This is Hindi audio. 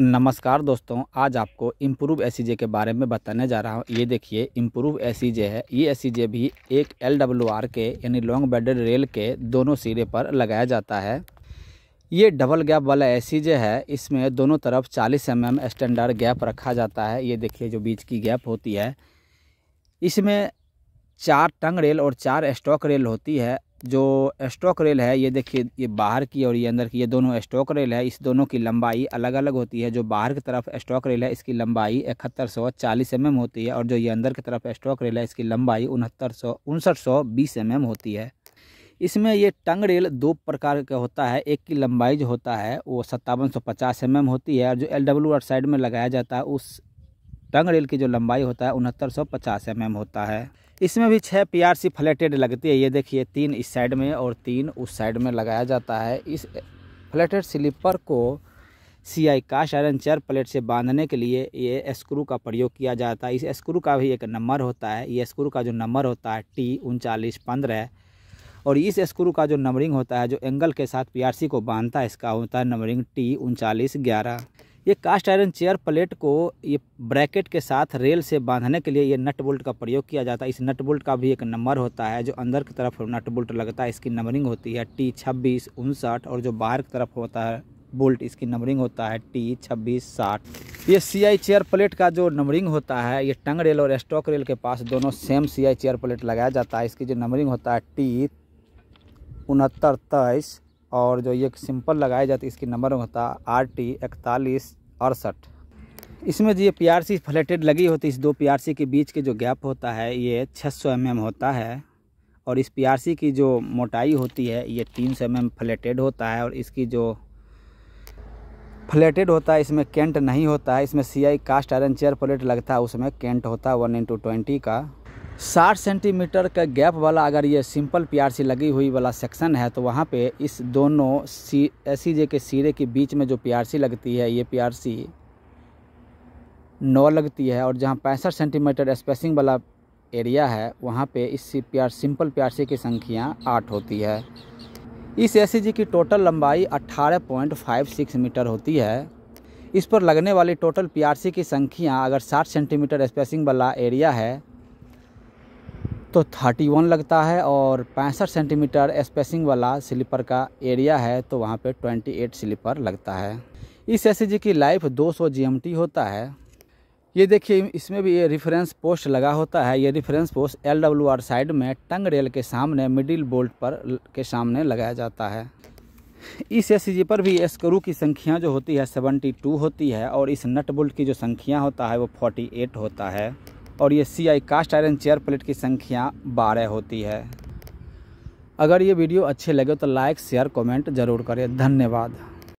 नमस्कार दोस्तों आज आपको इम्प्रूव एस e के बारे में बताने जा रहा हूँ ये देखिए इम्प्रूव एस e है ये एस e भी एक एल के यानी लॉन्ग बेडेड रेल के दोनों सिरे पर लगाया जाता है ये डबल गैप वाला एस है इसमें दोनों तरफ 40 एम स्टैंडर्ड गैप रखा जाता है ये देखिए जो बीच की गैप होती है इसमें चार टंग रेल और चार स्टॉक रेल होती है जो स्टॉक रेल है ये देखिए ये बाहर की और ये अंदर की ये दोनों स्टॉक रेल है इस दोनों की लंबाई अलग अलग होती है जो बाहर की तरफ स्टॉक रेल है इसकी लंबाई इकहत्तर सौ चालीस एम एम होती है और जो ये अंदर की तरफ स्टॉक रेल है इसकी लंबाई उनहत्तर सौ उनसठ सौ बीस एम एम होती है इसमें ये टंग रेल दो प्रकार का होता है एक की लंबाई जो होता है वो सत्तावन सौ पचास एम एम होती है और जो एल डब्ल्यू आर साइड में लगाया जाता है उस टंग रेल की जो लंबाई होता है उनहत्तर सौ पचास एम एम होता है इसमें भी छः पी आर सी फ्लेटेड लगती है ये देखिए तीन इस साइड में और तीन उस साइड में लगाया जाता है इस फ्लेटेड स्लीपर को सी आई काश आयरन चेयर प्लेट से बांधने के लिए ये स्क्रू का प्रयोग किया जाता है इस स्क्रू का भी एक नंबर होता है ये स्क्रू का जो नंबर होता है टी उनचालीस पंद्रह और इस स्क्रू का जो नंबरिंग होता है जो एंगल के साथ पीआरसी को बांधता है इसका होता है नंबरिंग टी उनचालीस ग्यारह ये कास्ट आयरन चेयर प्लेट को ये ब्रैकेट के साथ रेल से बांधने के लिए ये नट बोल्ट का प्रयोग किया जाता है इस नट बोल्ट का भी एक नंबर होता है जो अंदर की तरफ नट बोल्ट लगता है इसकी नंबरिंग होती है टी छब्बीस उनसठ और जो बाहर की तरफ होता है बोल्ट इसकी नंबरिंग होता है टी छब्बीस साठ ये सी आई चेयर प्लेट का जो नंबरिंग होता है ये टंग रेल और स्टॉक रेल के पास दोनों same C I chair plate लगाया जाता है इसकी जो नंबरिंग होता है टी उनहत्तर तेईस और जो ये सिंपल लगाया जाता है इसकी नंबर होता आर टी इकतालीस अड़सठ इसमें जो ये पी आर सी फ्लेटेड लगी होती है इस दो पी आर सी के बीच के जो गैप होता है ये छः सौ एम एम होता है और इस पी आर सी की जो मोटाई होती है ये तीन सौ एम एम फ्लेटेड होता है और इसकी जो फ्लेटेड होता है इसमें केंट नहीं होता है इसमें C I cast iron chair plate लगता है उसमें केंट होता है वन इंटू ट्वेंटी का साठ सेंटीमीटर का गैप वाला अगर ये सिंपल पीआरसी सी लगी हुई वाला सेक्शन है तो वहाँ पे इस दोनों सी एसी के सिरे के बीच में जो पीआरसी सी लगती है ये पीआरसी सी नौ लगती है और जहाँ पैंसठ सेंटीमीटर स्पेसिंग वाला एरिया है वहाँ पे इस प्यार सिंपल पीआरसी सी की संख्या आठ होती है इस एसी जी की टोटल लंबाई अट्ठारह मीटर होती है इस पर लगने वाली टोटल पी की संख्या अगर साठ सेंटीमीटर स्पेसिंग वाला एरिया है तो 31 लगता है और पैंसठ सेंटीमीटर स्पेसिंग वाला स्लीपर का एरिया है तो वहाँ पे 28 स्लीपर लगता है इस एस e की लाइफ 200 सौ होता है ये देखिए इसमें भी ये रिफरेंस पोस्ट लगा होता है ये reference post L W R side में टंग रेल के सामने मिडिल बोल्ट पर के सामने लगाया जाता है इस एस e पर भी स्क्रू की संख्या जो होती है 72 होती है और इस नट बोल्ट की जो संख्या होता है वो फोर्टी होता है और ये C I cast iron chair plate की संख्या बारह होती है अगर ये वीडियो अच्छे लगे तो लाइक शेयर कमेंट ज़रूर करें धन्यवाद